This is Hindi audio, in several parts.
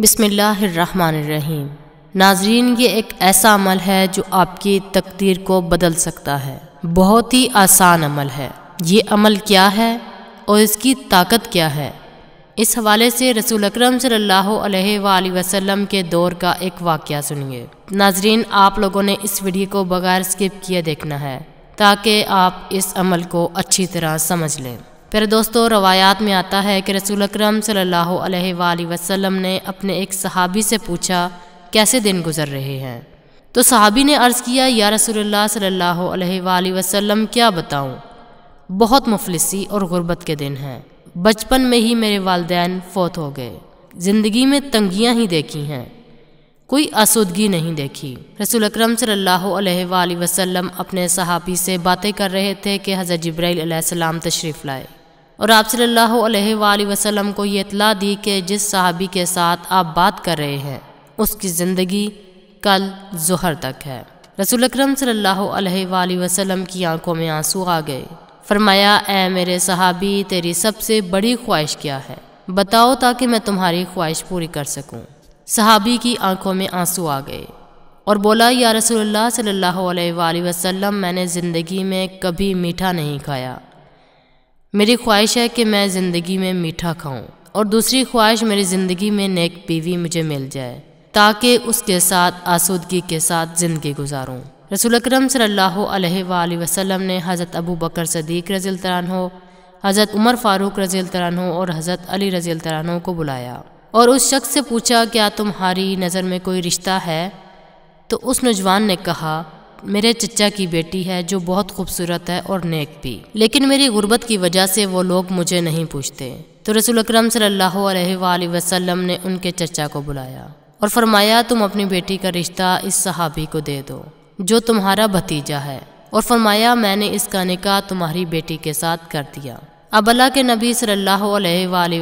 बिसमीम नाजरीन ये एक ऐसा अमल है जो आपकी तकदीर को बदल सकता है बहुत ही आसान अमल है ये अमल क्या है और इसकी ताकत क्या है इस हवाले से रसूल अकरम सल्लल्लाहु अलैहि वसल्लम के दौर का एक वाक़ सुनिए नाजरीन आप लोगों ने इस वीडियो को बगैर स्किप किए देखना है ताकि आप इस अमल को अच्छी तरह समझ लें फिर दोस्तों रवायात में आता है कि रसूल अक्रम सल्लल्लाहु ने अपने एक सहाबी से पूछा कैसे दिन गुजर रहे हैं तो सहाबी ने अर्ज़ किया या रसूल सल्ला अलैहि क्या बताऊँ बहुत मुफलिसी और ग़ुरबत के दिन हैं बचपन में ही मेरे वालदेन फ़ोत हो गए ज़िंदगी में तंगियाँ ही देखी हैं कोई आसूदगी नहीं देखी रसूल अक्रम सल्ला अलैहि अपने सहाबी से बातें कर रहे थे कि हज़रत जब्राईल सलाम तशरीफ़ लाए और आप सल्लल्लाहु अलैहि वसल्लम को ये इतला दी कि जिस साहबी के साथ आप बात कर रहे हैं उसकी ज़िंदगी कल जहर तक है रसूल अक्रम सल्ला वसलम की आंखों में आंसू आ गए फरमाया ए मेरे सहाबी तेरी सबसे बड़ी ख्वाहिश क्या है बताओ ताकि मैं तुम्हारी ख्वाहिश पूरी कर सकूं। सहाबी की आंखों में आंसू आ गए और बोला या रसोल्ला सल्ला वसलम मैंने ज़िंदगी में कभी मीठा नहीं खाया मेरी ख्वाहिश है कि मैं ज़िंदगी में मीठा खाऊं और दूसरी ख्वाहिश मेरी ज़िंदगी में नेक बीवी मुझे मिल जाए ताकि उसके साथ आसूदगी के साथ ज़िंदगी गुजारूं रसूल अक्रम सल्लल्लाहु वसल्लम ने हज़रत अबू बकर सदीक रजील तरान हज़रत उमर फ़ारूक रजील तरान और हज़रत अली रजील तरान को बुलाया और उस शख्स से पूछा क्या तुम्हारी नज़र में कोई रिश्ता है तो उस नौजवान ने कहा मेरे चचा की बेटी है जो बहुत खूबसूरत है और नेक भी लेकिन मेरी गुर्बत की वजह से वो लोग मुझे नहीं पूछते तो रसूल अक्रम वसल्लम ने उनके चचा को बुलाया और फरमाया तुम अपनी बेटी का रिश्ता इस सहाबी को दे दो जो तुम्हारा भतीजा है और फरमाया मैंने इसका निकाह तुम्हारी बेटी के साथ कर दिया अब अल्लाह के नबी सल्ला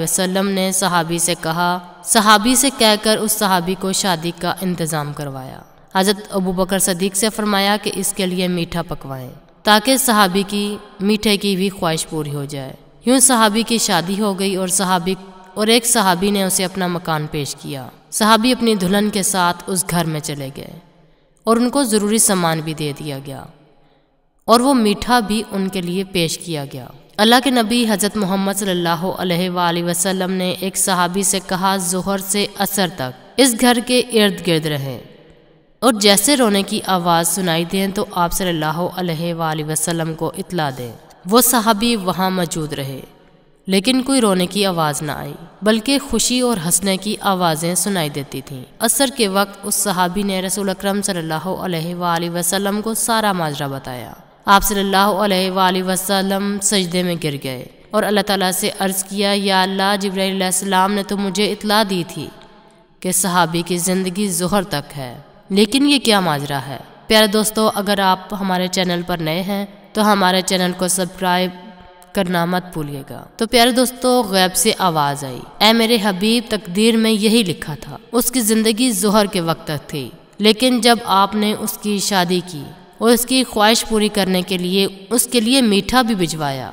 वसलम ने सहाबी से कहा सहाबी से कहकर उस सहाबी को शादी का इंतज़ाम करवाया हज़रत अबू बकर सदीक से फरमाया कि इसके लिए मीठा पकवाएं ताकि सहाबी की मीठे की भी ख्वाहिश पूरी हो जाए यूं सहाबी की शादी हो गई और सहाबी और एक सहाबी ने उसे अपना मकान पेश किया सहाबी अपनी दुल्हन के साथ उस घर में चले गए और उनको ज़रूरी सामान भी दे दिया गया और वो मीठा भी उनके लिए पेश किया गया अल्लाह के नबी हज़रत मोहम्मद सल्लल्लाहु अलैहि वसल्लम ने एक सहाबी से कहा जहर से असर तक इस घर के इर्द गिर्द रहें और जैसे रोने की आवाज़ सुनाई दें तो आप सल्ला वसलम को इतला दें वो साहबी वहाँ मौजूद रहे लेकिन कोई रोने की आवाज़ ना आई बल्कि खुशी और हंसने की आवाज़ें सुनाई देती थीं असर के वक्त उस सहाबी ने रसूल अक्रम सल्लल्लाहु को सारा माजरा बताया आप सल्ला वसलम सजदे में गिर गए और अल्लाह ताला से अर्ज़ किया या अल्लाह जब्राम ने तो मुझे इतला दी थी कि सहाबी की ज़िंदगी जहर तक है लेकिन ये क्या माजरा है प्यारे दोस्तों अगर आप हमारे चैनल पर नए हैं तो हमारे चैनल को सब्सक्राइब करना मत भूलिएगा तो प्यारे दोस्तों गैब से आवाज आई ए मेरे हबीब तकदीर में यही लिखा था उसकी जिंदगी जोहर के वक्त तक थी लेकिन जब आपने उसकी शादी की और उसकी ख्वाहिश पूरी करने के लिए उसके लिए मीठा भी भिजवाया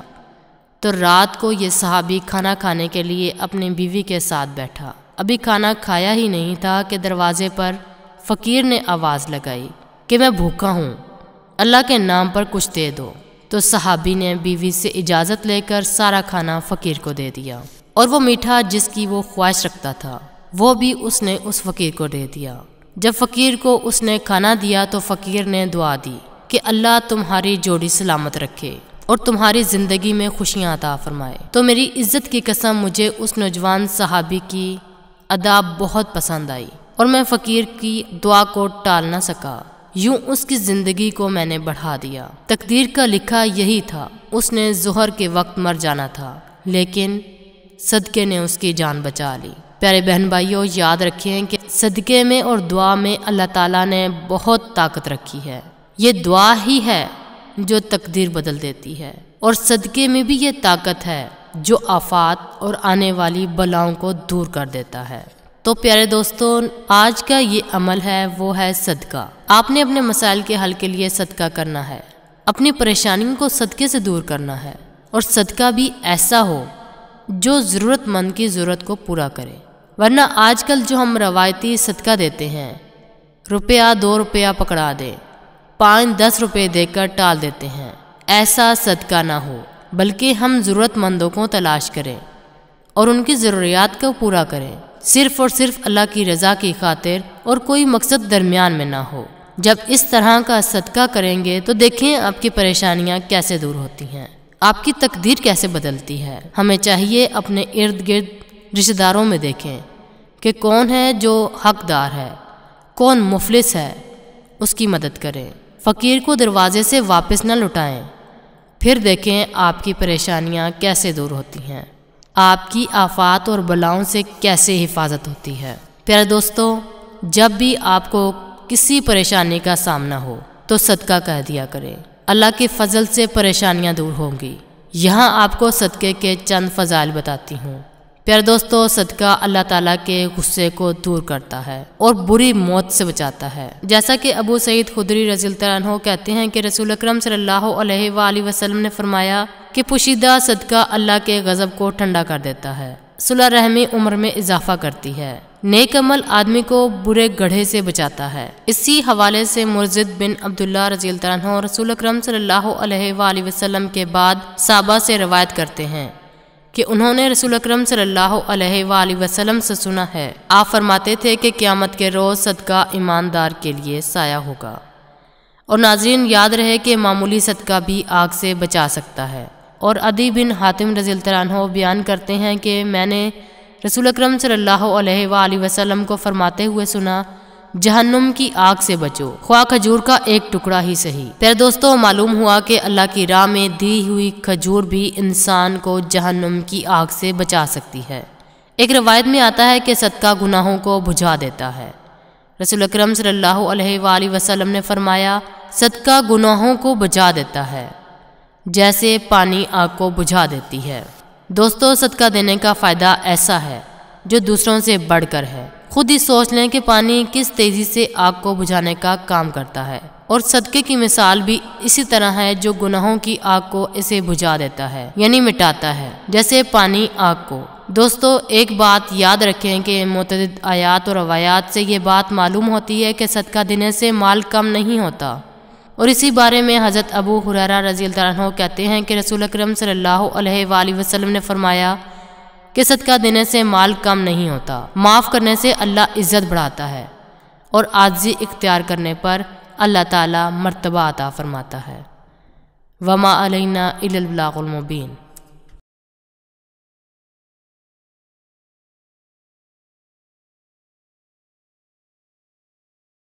तो रात को ये साहबी खाना खाने के लिए अपनी बीवी के साथ बैठा अभी खाना खाया ही नहीं था कि दरवाजे पर फ़कीर ने आवाज़ लगाई कि मैं भूखा हूँ अल्लाह के नाम पर कुछ दे दो तो सहाबी ने बीवी से इजाज़त लेकर सारा खाना फ़कीर को दे दिया और वो मीठा जिसकी वो ख्वाहिश रखता था वो भी उसने उस फ़कीर को दे दिया जब फ़कीर को उसने खाना दिया तो फ़कीर ने दुआ दी कि अल्लाह तुम्हारी जोड़ी सलामत रखे और तुम्हारी ज़िंदगी में खुशियाँ अता फरमाए तो मेरी इज़्ज़त की कसम मुझे उस नौजवान सहाबी की अदाब बहुत पसंद आई और मैं फ़कीर की दुआ को टाल ना सका यूं उसकी ज़िंदगी को मैंने बढ़ा दिया तकदीर का लिखा यही था उसने जहर के वक्त मर जाना था लेकिन सदके ने उसकी जान बचा ली प्यारे बहन भाइयों याद रखें कि सदक़े में और दुआ में अल्लाह ताला ने बहुत ताकत रखी है ये दुआ ही है जो तकदीर बदल देती है और सदक़े में भी ये ताकत है जो आफात और आने वाली बलाओं को दूर कर देता है तो प्यारे दोस्तों आज का ये अमल है वो है सदका आपने अपने मसाइल के हल के लिए सदका करना है अपनी परेशानियों को सदके से दूर करना है और सदका भी ऐसा हो जो ज़रूरतमंद की ज़रूरत को पूरा करे वरना आजकल जो हम रवायती सदका देते हैं रुपया दो रुपया पकड़ा दे पाँच दस रुपये देकर टाल देते हैं ऐसा सदका ना हो बल्कि हम ज़रूरतमंदों को तलाश करें और उनकी ज़रूरियात को पूरा करें सिर्फ और सिर्फ अल्लाह की रज़ा की खातिर और कोई मकसद दरमियान में ना हो जब इस तरह का सदका करेंगे तो देखें आपकी परेशानियाँ कैसे दूर होती हैं आपकी तकदीर कैसे बदलती है हमें चाहिए अपने इर्द गिर्द रिश्तेदारों में देखें कि कौन है जो हकदार है कौन मुफलिस है उसकी मदद करें फ़कीर को दरवाजे से वापस न लुटाएं फिर देखें आपकी परेशानियाँ कैसे दूर होती हैं आपकी आफात और बलाओं से कैसे हिफाजत होती है प्यारे दोस्तों जब भी आपको किसी परेशानी का सामना हो तो सदका कह दिया करें अल्लाह के फजल से परेशानियां दूर होंगी यहाँ आपको सदक़े के चंद फजाइल बताती हूँ प्यारे दोस्तों सदका अल्लाह ताला के गुस्से को दूर करता है और बुरी मौत से बचाता है जैसा कि अबू सईद खुदरी रजील तरह कहते हैं कि रसूल अक्रम सल्लल्लाहु अलैहि वसल्लम ने फरमाया कि पोशीदा सदका अल्लाह के गज़ब को ठंडा कर देता है सुलह रहमी उम्र में इजाफा करती है नेक अमल आदमी को बुरे गढ़े से बचाता है इसी हवाले से मुरजिद बिन अब्दुल्ला रजील और रसूल अक्रम वसल्लम के बाद साबा से रवायत करते हैं कि उन्होंने रसूल अक्रम वसल्लम से सुना है आप फरमाते थे कि क़्यामत के रोज़ सदका ईमानदार के लिए साया होगा और नाजरीन याद रहे कि मामूली सदका भी आग से बचा सकता है और अदी बिन हातिम रज़ी तरह बयान करते हैं कि मैंने रसूल अक्रम सल्ला वसलम को फरमाते हुए सुना जहन्नुम की आग से बचो ख्वा खजूर का एक टुकड़ा ही सही प्यारे दोस्तों मालूम हुआ कि अल्लाह की राह में दी हुई खजूर भी इंसान को जहन्नुम की आग से बचा सकती है एक रवायत में आता है कि सदका गुनाहों को बुझा देता है रसूल अक्रम सल्ला वसलम ने फरमाया सदका गुनाहों को बचा देता है जैसे पानी आग को बुझा देती है दोस्तों सदका देने का फ़ायदा ऐसा है जो दूसरों से बढ़कर है खुद ही सोच लें कि पानी किस तेज़ी से आग को बुझाने का काम करता है और सदके की मिसाल भी इसी तरह है जो गुनाहों की आग को इसे बुझा देता है यानी मिटाता है जैसे पानी आग को दोस्तों एक बात याद रखें कि मतदद आयात और रवायात से ये बात मालूम होती है कि सदका देने से माल कम नहीं होता और इसी बारे में हज़रत अबू हुरारा रजी अल्लाह कहते हैं कि रसूल अक्रम वसलम ने फरमाया कि सदका देने से माल कम नहीं होता माफ़ करने से अल्लाह इज़्ज़त बढ़ाता है और आजी इख्तियार करने पर अल्लाह ताला मर्तबा अता फरमाता है वमा अलना इलाबलामुबीन